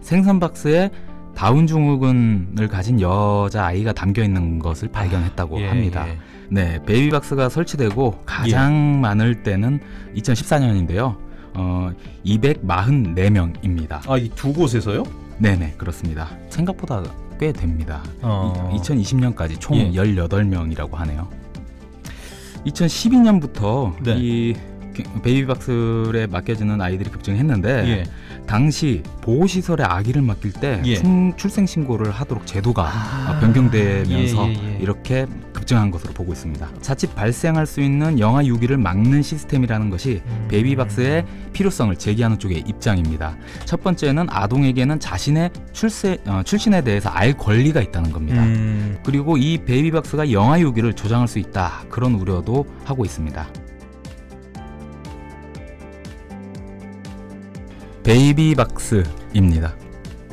생선박스에 다운 증후군을 가진 여자 아이가 담겨 있는 것을 아, 발견했다고 아, 예, 합니다. 예. 네, 베이비박스가 설치되고 가장 예. 많을 때는 2014년인데요. 어, 244명입니다. 아, 이 두 곳에서요? 네, 네, 그렇습니다. 생각보다 꽤 됩니다. 어... 2020년까지 총 예. 18명이라고 하네요. 2012년부터 네. 이 베이비박스에 맡겨지는 아이들이 급증했는데 예. 당시 보호시설에 아기를 맡길 때 예. 출, 출생신고를 하도록 제도가 아 변경되면서 예, 예, 예, 이렇게 급증한 것으로 보고 있습니다. 자칫 발생할 수 있는 영아 유기를 막는 시스템이라는 것이 음. 베이비박스의 필요성을 제기하는 쪽의 입장입니다. 첫 번째는 아동에게는 자신의 출세, 어, 출신에 대해서 알 권리가 있다는 겁니다. 음. 그리고 이 베이비박스가 영아 유기를 조장할 수 있다 그런 우려도 하고 있습니다. 베이비박스입니다.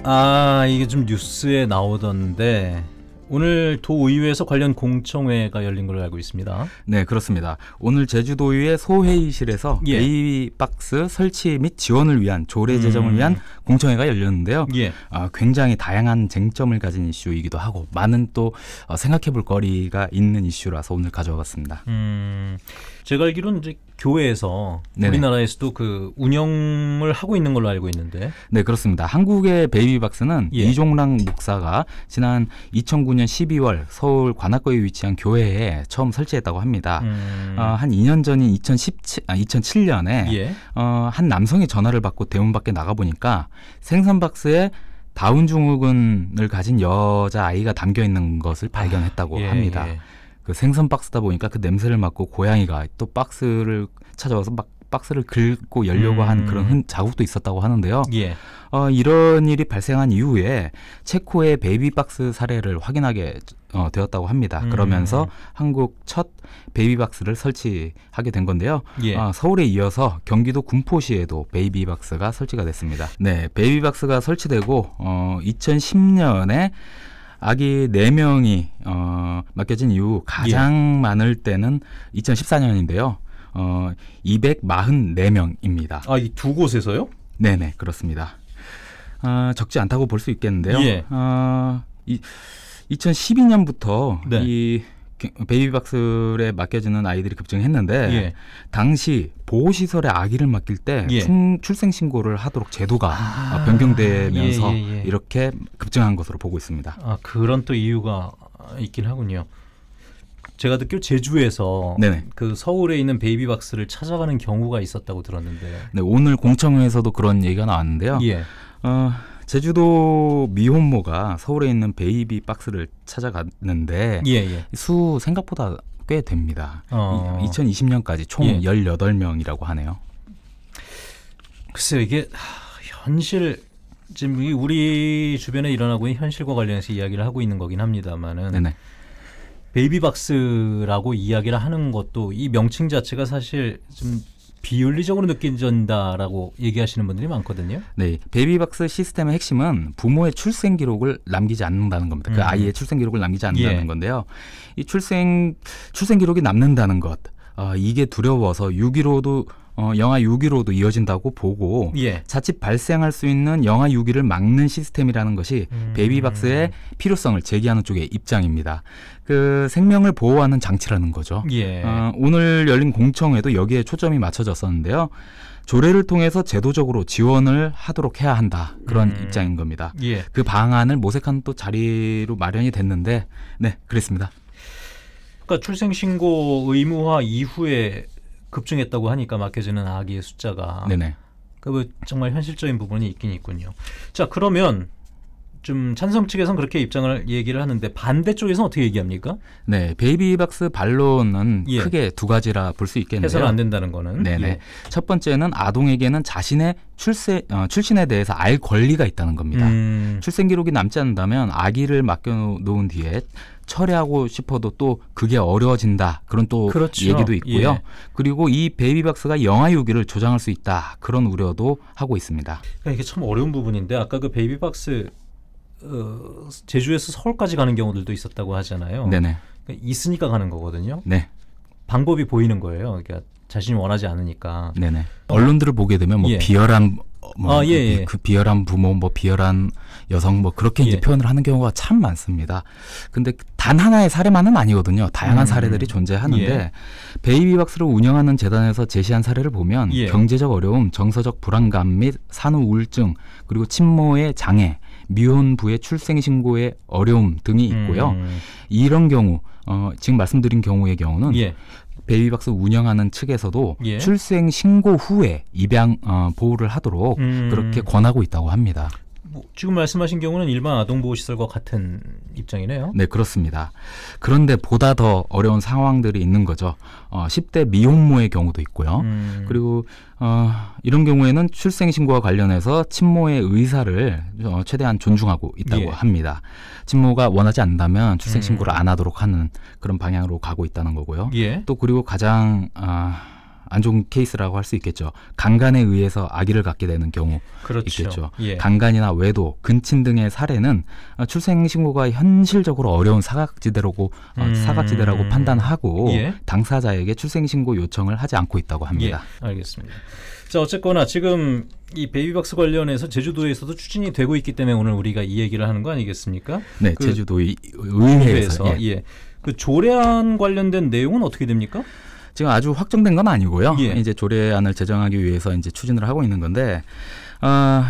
아 이게 좀 뉴스에 나오던데 오늘 도의회에서 관련 공청회가 열린 걸로 알고 있습니다. 네, 그렇습니다. 오늘 제주도의회 소회의실에서 예. 베이비박스 설치 및 지원을 위한 조례 제정을 음. 위한 공청회가 열렸는데요. 예. 아, 굉장히 다양한 쟁점을 가진 이슈이기도 하고 많은 또 어, 생각해볼 거리가 있는 이슈라서 오늘 가져와봤습니다. 음, 제가 알기로는 이제 교회에서 네네. 우리나라에서도 그 운영을 하고 있는 걸로 알고 있는데. 네, 그렇습니다. 한국의 베이비박스는 예. 이종랑 목사가 지난 2009년 12월 서울 관악구에 위치한 교회에 처음 설치했다고 합니다. 음. 어, 한 2년 전인 2017, 아, 2007년에 예. 어, 한 남성이 전화를 받고 대문 밖에 나가보니까 생선박스에 다운 증후군을 가진 여자 아이가 담겨 있는 것을 발견했다고 아, 예, 합니다. 예. 그 생선 박스다 보니까 그 냄새를 맡고 고양이가 또 박스를 찾아와서 막 박스를 긁고 열려고 음. 한 그런 음. 흔, 자국도 있었다고 하는데요. 예. 어, 이런 일이 발생한 이후에 체코의 베이비 박스 사례를 확인하게 어, 되었다고 합니다. 음. 그러면서 한국 첫 베이비박스를 설치하게 된 건데요. 예. 아, 서울에 이어서 경기도 군포시에도 베이비박스가 설치가 됐습니다. 네, 베이비박스가 설치되고 어, 2010년에 아기 4명이 어, 맡겨진 이후 가장 예. 많을 때는 2014년인데요. 어, 244명입니다. 아, 이 두 곳에서요? 네네, 그렇습니다. 아, 적지 않다고 볼 수 있겠는데요. 예. 아, 이, 2012년부터 네. 이 베이비박스에 맡겨지는 아이들이 급증했는데 예. 당시 보호시설에 아기를 맡길 때 예. 출생 신고를 하도록 제도가 아, 변경되면서 예, 예, 예, 이렇게 급증한 것으로 보고 있습니다. 아 그런 또 이유가 있긴 하군요. 제가 듣기로 제주에서 네네. 그 서울에 있는 베이비박스를 찾아가는 경우가 있었다고 들었는데. 네 오늘 공청회에서도 그런 얘기가 나왔는데요. 예. 어, 제주도 미혼모가 서울에 있는 베이비 박스를 찾아갔는데 예, 예. 수 생각보다 꽤 됩니다. 어. 2020년까지 총 예. 18명이라고 하네요. 글쎄요, 이게 현실 지금 우리 주변에 일어나고 있는 현실과 관련해서 이야기를 하고 있는 거긴 합니다만은 네네. 베이비박스라고 이야기를 하는 것도 이 명칭 자체가 사실 좀 비윤리적으로 느낀다라고 얘기하시는 분들이 많거든요. 네, 베이비박스 시스템의 핵심은 부모의 출생 기록을 남기지 않는다는 겁니다. 그 음. 아이의 출생 기록을 남기지 않는다는 예. 건데요. 이 출생 출생 기록이 남는다는 것, 어, 이게 두려워서 유기로도 어, 영하 6기로도 이어진다고 보고 예. 자칫 발생할 수 있는 영하 6기를 막는 시스템이라는 것이 음. 베이비박스의 필요성을 제기하는 쪽의 입장입니다. 그 생명을 보호하는 장치라는 거죠. 예. 어, 오늘 열린 공청회도 여기에 초점이 맞춰졌었는데요. 조례를 통해서 제도적으로 지원을 하도록 해야 한다 그런 음. 입장인 겁니다. 예. 그 방안을 모색한 또 자리로 마련이 됐는데, 네 그랬습니다. 그러니까 출생신고 의무화 이후에 급증했다고 하니까 맡겨지는 아기의 숫자가 네네. 그 정말 현실적인 부분이 있긴 있군요. 자 그러면 좀 찬성 측에선 그렇게 입장을 얘기를 하는데 반대 쪽에서는 어떻게 얘기합니까? 네, 베이비박스 반론은 예. 크게 두 가지라 볼 수있겠네요해서안 된다는 거는. 네네. 예. 첫 번째는 아동에게는 자신의 출세 어, 출신에 대해서 알 권리가 있다는 겁니다. 음. 출생 기록이 남지 않는다면 아기를 맡겨놓은 뒤에 철회하고 싶어도 또 그게 어려워진다. 그런 또 그렇죠. 얘기도 있고요. 예. 그리고 이 베이비박스가 영아 유기를 조장할 수 있다. 그런 우려도 하고 있습니다. 그러니까 이게 참 어려운 부분인데 아까 그 베이비박스 어, 제주에서 서울까지 가는 경우들도 있었다고 하잖아요. 네네. 그러니까 있으니까 가는 거거든요. 네. 방법이 보이는 거예요. 그러니까 자신이 원하지 않으니까. 네네. 언론들을 보게 되면 뭐 예. 비열한 어, 아, 뭐 아, 예, 예. 그 비열한 부모, 뭐 비열한 여성, 뭐 그렇게 이제 예. 표현을 하는 경우가 참 많습니다. 근데 단 하나의 사례만은 아니거든요. 다양한 음. 사례들이 존재하는데 예. 베이비박스를 운영하는 재단에서 제시한 사례를 보면 예. 경제적 어려움, 정서적 불안감 및 산후 우울증, 그리고 친모의 장애, 미혼부의 출생신고의 어려움 등이 있고요. 음. 이런 경우 어, 지금 말씀드린 경우의 경우는 예. 베이비박스 운영하는 측에서도 예. 출생 신고 후에 입양 어, 보호를 하도록 음. 그렇게 권하고 있다고 합니다. 뭐 지금 말씀하신 경우는 일반 아동보호시설과 같은 입장이네요. 네, 그렇습니다. 그런데 보다 더 어려운 상황들이 있는 거죠. 어, 10대 미혼모의 경우도 있고요. 음. 그리고 어, 이런 경우에는 출생신고와 관련해서 친모의 의사를 어, 최대한 존중하고 있다고 예. 합니다. 친모가 원하지 않다면 출생신고를 음. 안 하도록 하는 그런 방향으로 가고 있다는 거고요. 예. 또 그리고 가장 어, 안 좋은 케이스라고 할 수 있겠죠. 강간에 의해서 아기를 갖게 되는 경우 그렇죠. 있겠죠. 예. 강간이나 외도, 근친 등의 사례는 어, 출생 신고가 현실적으로 어려운 사각지대라고 어, 음... 사각지대라고 판단하고 예. 당사자에게 출생 신고 요청을 하지 않고 있다고 합니다. 예. 알겠습니다. 자 어쨌거나 지금 이 베이비박스 관련해서 제주도에서도 추진이 되고 있기 때문에 오늘 우리가 이 얘기를 하는 거 아니겠습니까? 네, 그 제주도 의회에서, 의회에서 예. 예. 그 조례안 관련된 내용은 어떻게 됩니까? 지금 아주 확정된 건 아니고요. 예. 이제 조례안을 제정하기 위해서 이제 추진을 하고 있는 건데 어,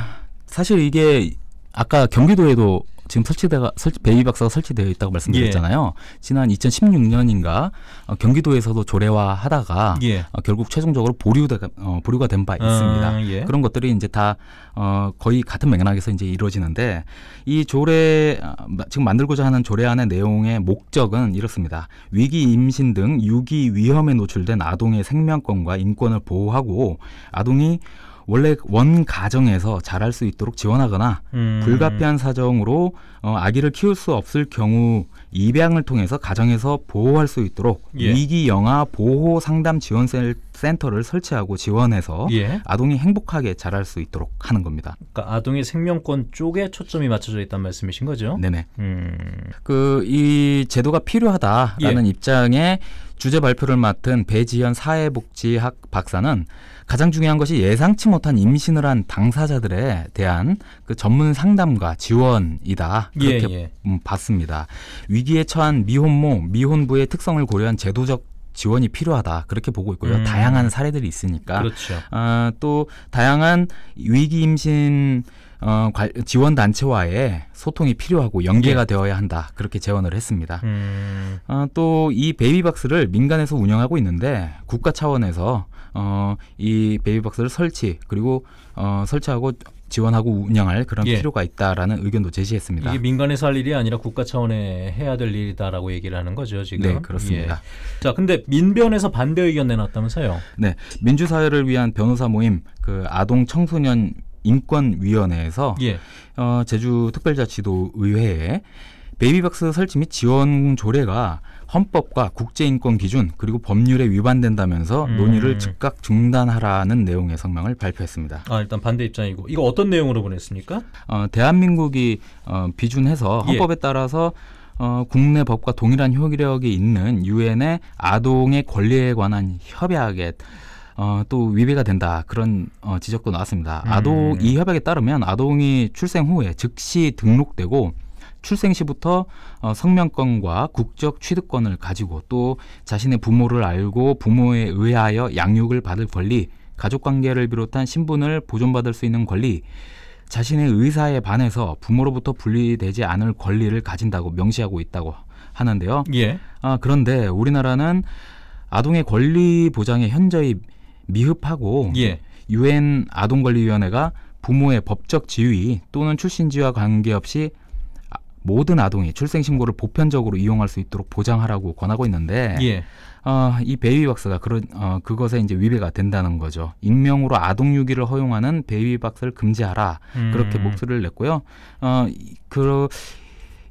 사실 이게 아까 경기도에도 지금 설치대가 설치, 베이비 박사가 설치되어 있다고 말씀드렸잖아요. 예. 지난 2016년인가 어, 경기도에서도 조례화하다가 예. 어, 결국 최종적으로 보류되, 어, 보류가 된바 아, 있습니다. 아, 예. 그런 것들이 이제 다 어, 거의 같은 맥락에서 이제 이루어지는데 이 조례 어, 지금 만들고자 하는 조례안의 내용의 목적은 이렇습니다. 위기 임신 등 유기 위험에 노출된 아동의 생명권과 인권을 보호하고 아동이 원래 원 가정에서 자랄 수 있도록 지원하거나 음. 불가피한 사정으로 어, 아기를 키울 수 없을 경우 입양을 통해서 가정에서 보호할 수 있도록 예. 위기 영아 보호 상담 지원 센터를 설치하고 지원해서 예. 아동이 행복하게 자랄 수 있도록 하는 겁니다. 그러니까 아동의 생명권 쪽에 초점이 맞춰져 있단 말씀이신 거죠? 네네. 음. 그이 제도가 필요하다라는 예. 입장에 주제 발표를 맡은 배지현 사회복지학 박사는 가장 중요한 것이 예상치 못한 임신을 한 당사자들에 대한 그 전문 상담과 지원이다 그렇게 예, 예. 음, 봤습니다. 위기에 처한 미혼모, 미혼부의 특성을 고려한 제도적 지원이 필요하다 그렇게 보고 있고요. 음. 다양한 사례들이 있으니까 그렇죠. 어, 또 다양한 위기 임신 어, 지원 단체와의 소통이 필요하고 연계가 네. 되어야 한다 그렇게 제언을 했습니다. 음. 어, 또 이 베이비박스를 민간에서 운영하고 있는데 국가 차원에서 어, 이 베이비박스를 설치 그리고 어, 설치하고 지원하고 운영할 그런 예. 필요가 있다라는 의견도 제시했습니다. 이게 민간에서 할 일이 아니라 국가 차원에 해야 될 일이다라고 얘기를 하는 거죠 지금. 네 그렇습니다. 예. 자 근데 민변에서 반대 의견 내놨다면서요? 네 민주사회를 위한 변호사 모임 그 아동 청소년 인권위원회에서 예. 어, 제주 특별자치도 의회에 베이비박스 설치 및 지원 조례가 헌법과 국제인권 기준 그리고 법률에 위반된다면서 음. 논의를 즉각 중단하라는 내용의 성명을 발표했습니다. 아 일단 반대 입장이고 이거 어떤 내용으로 보냈습니까? 어, 대한민국이 어, 비준해서 예. 헌법에 예. 따라서 어, 국내 법과 동일한 효력이 있는 유엔의 아동의 권리에 관한 협약에 어, 또 위배가 된다 그런 어, 지적도 나왔습니다. 음. 아동 이 협약에 따르면 아동이 출생 후에 즉시 등록되고 출생 시부터 어, 성명권과 국적 취득권을 가지고 또 자신의 부모를 알고 부모에 의하여 양육을 받을 권리, 가족 관계를 비롯한 신분을 보존받을 수 있는 권리, 자신의 의사에 반해서 부모로부터 분리되지 않을 권리를 가진다고 명시하고 있다고 하는데요. 예. 아, 그런데 우리나라는 아동의 권리 보장에 현저히 미흡하고 예. 유엔 예. 아동권리위원회가 부모의 법적 지위 또는 출신지와 관계없이 아, 모든 아동이 출생 신고를 보편적으로 이용할 수 있도록 보장하라고 권하고 있는데 예. 어, 이 베이비 박스가 그런 어, 그것에 이제 위배가 된다는 거죠. 익명으로 아동 유기를 허용하는 베이비 박스를 금지하라 음. 그렇게 목소리를 냈고요. 어, 그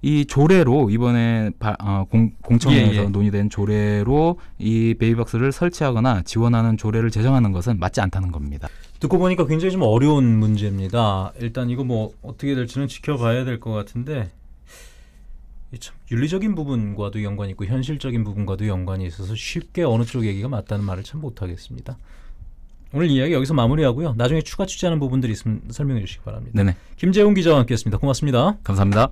이 조례로 이번에 바, 어, 공, 공청회에서 예, 예. 논의된 조례로 이 베이박스를 설치하거나 지원하는 조례를 제정하는 것은 맞지 않다는 겁니다. 듣고 보니까 굉장히 좀 어려운 문제입니다. 일단 이거 뭐 어떻게 될지는 지켜봐야 될 것 같은데 참 윤리적인 부분과도 연관이 있고 현실적인 부분과도 연관이 있어서 쉽게 어느 쪽 얘기가 맞다는 말을 참 못하겠습니다. 오늘 이야기 여기서 마무리하고요. 나중에 추가 취재하는 부분들이 있으면 설명해 주시기 바랍니다. 네네. 김재훈 기자와 함께했습니다. 고맙습니다. 감사합니다.